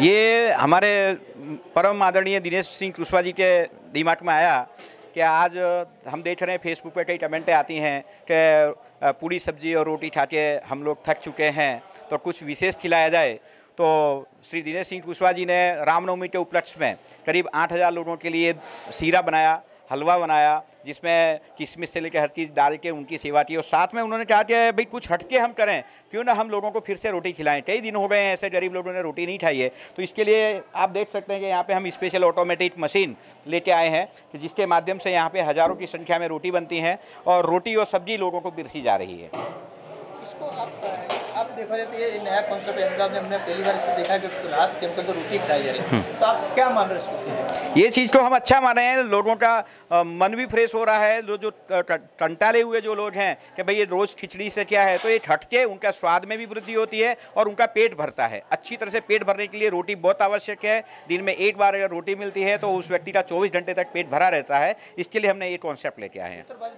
ये हमारे परम आदरणीय दिनेश सिंह कुशवा जी के दिमाग में आया कि आज हम देख रहे हैं फेसबुक पे कई कमेंटें आती हैं कि पूरी सब्जी और रोटी खा के हम लोग थक चुके हैं तो कुछ विशेष खिलाया जाए तो श्री दिनेश सिंह कुशवाहा जी ने रामनवमी के उपलक्ष्य में करीब 8000 लोगों के लिए सीरा बनाया हलवा बनाया जिसमें किशमिश से लेकर हर चीज़ डाल के उनकी सेवा की और साथ में उन्होंने कहा कि भाई कुछ हटके हम करें क्यों ना हम लोगों को फिर से रोटी खिलाएं कई दिन हो गए हैं ऐसे गरीब लोगों ने रोटी नहीं खाई है तो इसके लिए आप देख सकते हैं कि यहाँ पे हम स्पेशल ऑटोमेटिक मशीन लेके आए हैं कि जिसके माध्यम से यहाँ पर हज़ारों की संख्या में रोटी बनती हैं और रोटी और सब्जी लोगों को बिरसी जा रही है इसको आप आप देखा जाए तो ये नया कॉन्सेप्ट है में हमने पहली बार इसे देखा है कि रात के अंदर तो रोटी खिलाई जा रही है हम्म। तो आप क्या मान रहे हैं ये चीज़ तो हम अच्छा माने हैं लोगों का मन भी फ्रेश हो रहा है जो जो टंटाले हुए जो लोग हैं कि भाई ये रोज़ खिचड़ी से क्या है तो ये ठटके उनका स्वाद में भी वृद्धि होती है और उनका पेट भरता है अच्छी तरह से पेट भरने के लिए रोटी बहुत आवश्यक है दिन में एक बार अगर रोटी मिलती है तो उस व्यक्ति का चौबीस घंटे तक पेट भरा रहता है इसके लिए हमने ये कॉन्सेप्ट लेके आए हैं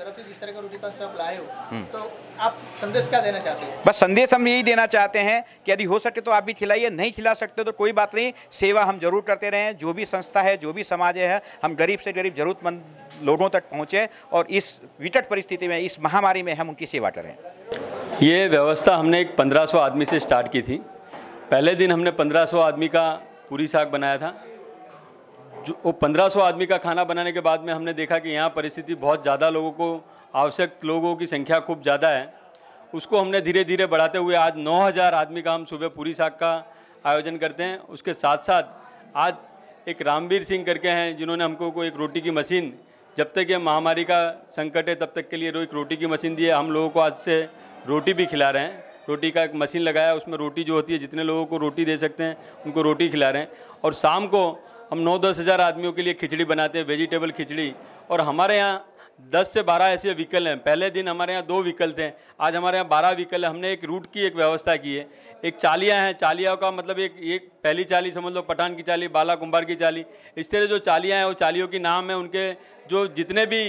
हम्म। तो आप संदेश क्या देना चाहते हैं बस संदेश हम यही देना चाहते हैं कि यदि हो सके तो आप भी खिलाइए नहीं खिला सकते तो कोई बात नहीं सेवा हम जरूर करते रहें जो भी संस्था है जो भी समाज है हम गरीब से गरीब जरूरतमंद लोगों तक पहुँचे और इस विकट परिस्थिति में इस महामारी में हम उनकी सेवा करें ये व्यवस्था हमने एक पंद्रह आदमी से स्टार्ट की थी पहले दिन हमने पंद्रह आदमी का पूरी साग बनाया था जो वो सौ आदमी का खाना बनाने के बाद में हमने देखा कि यहाँ परिस्थिति बहुत ज़्यादा लोगों को आवश्यक लोगों की संख्या खूब ज़्यादा है उसको हमने धीरे धीरे बढ़ाते हुए आज नौ हज़ार आदमी का हम सुबह पूरी साग का आयोजन करते हैं उसके साथ साथ आज एक रामवीर सिंह करके हैं जिन्होंने हमको को एक रोटी की मशीन जब तक ये महामारी का संकट है तब तक के लिए एक रोटी की मशीन दी है हम लोगों को आज से रोटी भी खिला रहे हैं रोटी का एक मशीन लगाया उसमें रोटी जो होती है जितने लोगों को रोटी दे सकते हैं उनको रोटी खिला रहे हैं और शाम को हम नौ दस हज़ार आदमियों के लिए खिचड़ी बनाते हैं वेजिटेबल खिचड़ी और हमारे यहाँ दस से बारह ऐसे व्हीकल हैं पहले दिन हमारे यहाँ दो व्हीकल थे आज हमारे यहाँ बारह व्हीकल है हमने एक रूट की एक व्यवस्था की है एक चालियाँ हैं चालियाँ का मतलब एक एक पहली चाली समझ लो पठान की चाली बाला कुंभार की चाली इस तरह जो चालियाँ हैं वो चालियों के नाम हैं उनके जो जितने भी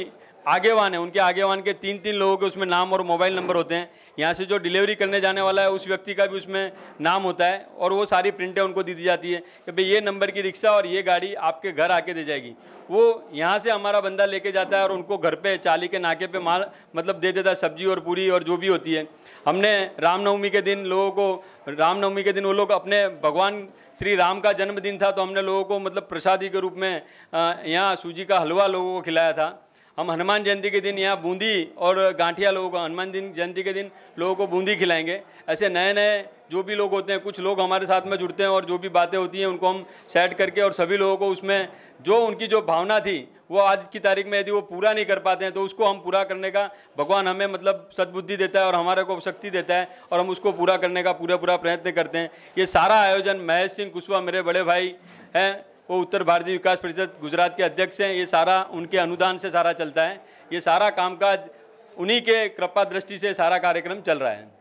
आगेवान है उनके आगेवान के तीन तीन लोगों के उसमें नाम और मोबाइल नंबर होते हैं यहाँ से जो डिलीवरी करने जाने वाला है उस व्यक्ति का भी उसमें नाम होता है और वो सारी प्रिंटें उनको दी दी जाती है कि भाई ये नंबर की रिक्शा और ये गाड़ी आपके घर आके दे जाएगी वो यहाँ से हमारा बंदा लेके जाता है और उनको घर पे चाली के नाके पे माल मतलब दे देता है सब्जी और पूरी और जो भी होती है हमने रामनवमी के दिन लोगों को रामनवमी के दिन वो लोग अपने भगवान श्री राम का जन्मदिन था तो हमने लोगों को मतलब प्रसादी के रूप में यहाँ सूजी का हलवा लोगों को खिलाया था हम हनुमान जयंती के दिन यहाँ बूंदी और गांठिया लोगों को हनुमान जयंती के दिन लोगों को बूंदी खिलाएंगे ऐसे नए नए जो भी लोग होते हैं कुछ लोग हमारे साथ में जुड़ते हैं और जो भी बातें होती हैं उनको हम सेट करके और सभी लोगों को उसमें जो उनकी जो भावना थी वो आज की तारीख में यदि वो पूरा नहीं कर पाते हैं तो उसको हम पूरा करने का भगवान हमें मतलब सद्बुद्धि देता है और हमारे को शक्ति देता है और हम उसको पूरा करने का पूरा पूरा प्रयत्न करते हैं ये सारा आयोजन महेश सिंह कुशवाहा मेरे बड़े भाई हैं वो उत्तर भारतीय विकास परिषद गुजरात के अध्यक्ष हैं ये सारा उनके अनुदान से सारा चलता है ये सारा कामकाज उन्हीं के कृपा दृष्टि से सारा कार्यक्रम चल रहा है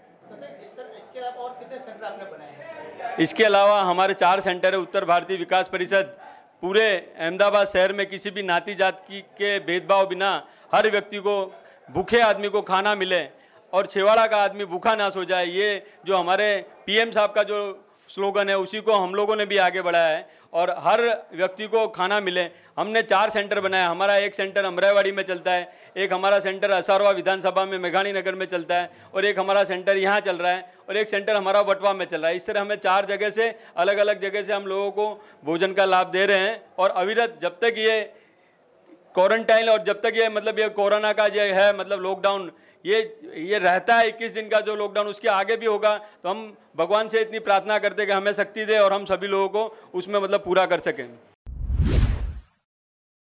इसके अलावा हमारे चार सेंटर है उत्तर भारतीय विकास परिषद पूरे अहमदाबाद शहर में किसी भी नाती जात की के भेदभाव बिना हर व्यक्ति को भूखे आदमी को खाना मिले और छेवाड़ा का आदमी भूखा ना सो जाए ये जो हमारे पीएम साहब का जो स्लोगन है उसी को हम लोगों ने भी आगे बढ़ाया है और हर व्यक्ति को खाना मिले हमने चार सेंटर बनाया हमारा एक सेंटर अमरावाड़ी में चलता है एक हमारा सेंटर असारवा विधानसभा में मेघाणी नगर में चलता है और एक हमारा सेंटर यहाँ चल रहा है और एक सेंटर हमारा वटवा में चल रहा है इस तरह हमें चार जगह से अलग अलग जगह से हम लोगों को भोजन का लाभ दे रहे हैं और अविरत जब तक ये क्वारंटाइन और जब तक ये मतलब ये कोरोना का जो है मतलब लॉकडाउन ये ये रहता है इक्कीस दिन का जो लॉकडाउन उसके आगे भी होगा तो हम भगवान से इतनी प्रार्थना करते हैं कि हमें शक्ति दे और हम सभी लोगों को उसमें मतलब पूरा कर सकें